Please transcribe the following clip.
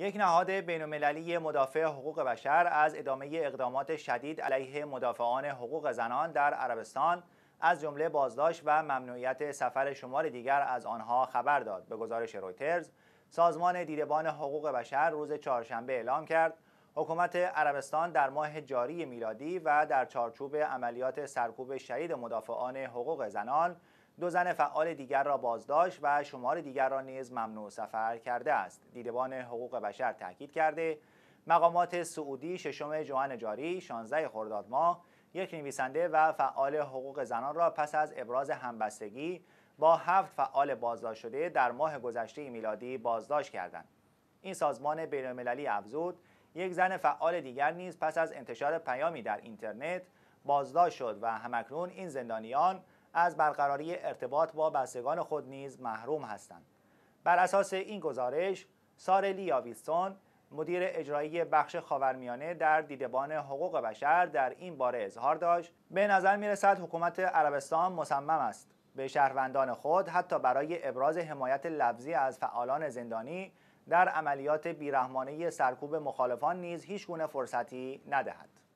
یک نهاد بینالمللی مدافع حقوق بشر از ادامه اقدامات شدید علیه مدافعان حقوق زنان در عربستان از جمله بازداشت و ممنوعیت سفر شمار دیگر از آنها خبر داد به گزارش رویترز سازمان دیدبان حقوق بشر روز چهارشنبه اعلام کرد حکومت عربستان در ماه جاری میلادی و در چارچوب عملیات سرکوب شدید مدافعان حقوق زنان دو زن فعال دیگر را بازداشت و شمار دیگر را نیز ممنوع سفر کرده است دیدبان حقوق بشر تاکید کرده مقامات سعودی ششم جوان جاری 16 خرداد ماه یک نویسنده و فعال حقوق زنان را پس از ابراز همبستگی با هفت فعال بازداشت شده در ماه گذشته میلادی بازداشت کردند این سازمان بینالمللی افزود یک زن فعال دیگر نیز پس از انتشار پیامی در اینترنت بازداشت شد و همکنون این زندانیان از برقراری ارتباط با بستگان خود نیز محروم هستند بر اساس این گزارش سارلی آویستون مدیر اجرایی بخش خاورمیانه در دیدبان حقوق بشر در این باره اظهار داشت به نظر میرسد حکومت عربستان مصمم است به شهروندان خود حتی برای ابراز حمایت لفظی از فعالان زندانی در عملیات بیرحمانه سرکوب مخالفان نیز هیچ گونه فرصتی ندهد